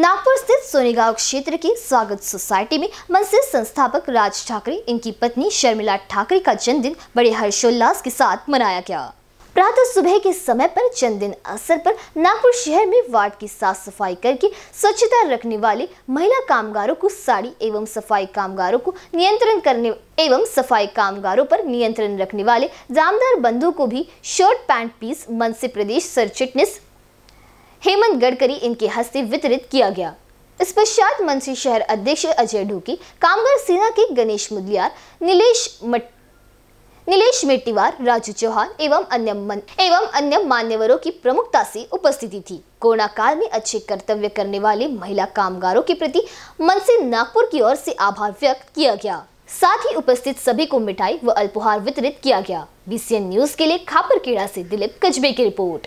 नागपुर स्थित सोनेगांव क्षेत्र की स्वागत सोसाइटी में से संस्थापक राज ठाकरे इनकी पत्नी शर्मिला ठाकरे का जन्मदिन बड़े हर्षोल्लास के साथ मनाया गया प्रातः सुबह के समय पर जन्मदिन अवसर पर नागपुर शहर में वार्ड की साफ सफाई करके स्वच्छता रखने वाले महिला कामगारों को साड़ी एवं सफाई कामगारों को नियंत्रण करने एवं सफाई कामगारों पर नियंत्रण रखने वाले जामदार बंधु को भी शर्ट पैंट पीस मन से प्रदेश सर फिटनेस हेमंत गडकरी इनके हस्ते वितरित किया गया इस पश्चात मंत्री शहर अध्यक्ष अजय ढोकी कामगार सेना के गणेश मुदलियार नीलेष मट नीलेश मेटीवार राजू चौहान एवं अन्य मन, एवं अन्य मान्यवरों की प्रमुखता से उपस्थिति थी कोरोना काल में अच्छे कर्तव्य करने वाले महिला कामगारों के प्रति मन से नागपुर की ओर से आभार व्यक्त किया गया साथ ही उपस्थित सभी को मिठाई व अल्पहार वितरित किया गया बीसीएन न्यूज के लिए खापर केड़ा से दिलीप कजबे की रिपोर्ट